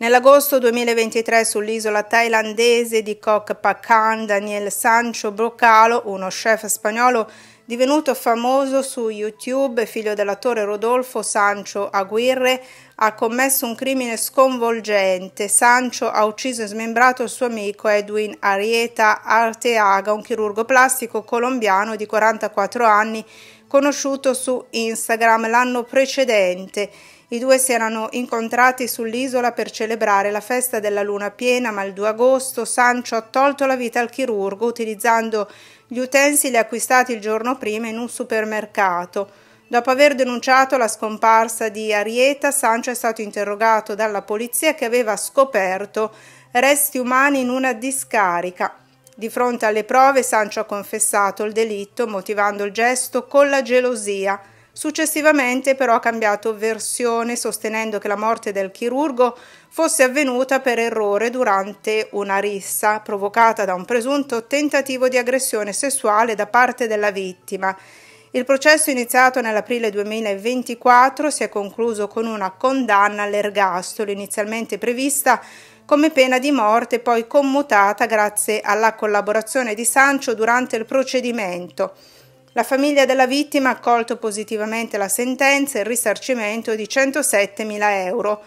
Nell'agosto 2023 sull'isola thailandese di Koh Pakan, Daniel Sancho Brocalo, uno chef spagnolo divenuto famoso su YouTube, figlio dell'attore Rodolfo Sancho Aguirre, ha commesso un crimine sconvolgente. Sancho ha ucciso e smembrato il suo amico Edwin Arieta Arteaga, un chirurgo plastico colombiano di 44 anni, conosciuto su Instagram l'anno precedente i due si erano incontrati sull'isola per celebrare la festa della luna piena, ma il 2 agosto Sancho ha tolto la vita al chirurgo utilizzando gli utensili acquistati il giorno prima in un supermercato. Dopo aver denunciato la scomparsa di Arieta, Sancho è stato interrogato dalla polizia che aveva scoperto resti umani in una discarica. Di fronte alle prove, Sancho ha confessato il delitto, motivando il gesto con la gelosia. Successivamente però ha cambiato versione sostenendo che la morte del chirurgo fosse avvenuta per errore durante una rissa provocata da un presunto tentativo di aggressione sessuale da parte della vittima. Il processo iniziato nell'aprile 2024 si è concluso con una condanna all'ergastolo inizialmente prevista come pena di morte poi commutata grazie alla collaborazione di Sancio durante il procedimento. La famiglia della vittima ha accolto positivamente la sentenza e il risarcimento di 107.000 euro.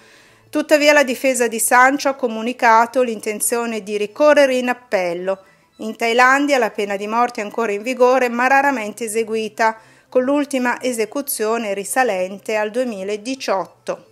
Tuttavia la difesa di Sancho ha comunicato l'intenzione di ricorrere in appello. In Thailandia la pena di morte è ancora in vigore ma raramente eseguita, con l'ultima esecuzione risalente al 2018.